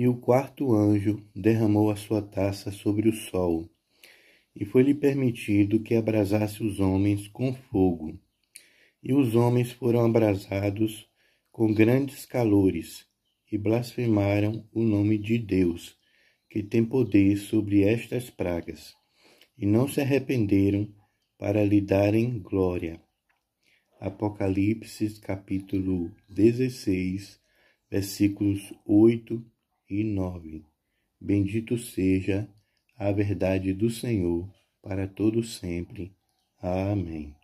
E o quarto anjo derramou a sua taça sobre o sol, e foi-lhe permitido que abrasasse os homens com fogo. E os homens foram abrasados com grandes calores, e blasfemaram o nome de Deus, que tem poder sobre estas pragas, e não se arrependeram para lhe darem glória. Apocalipse capítulo 16, versículos 8 e 9. Bendito seja a verdade do Senhor para todo sempre. Amém.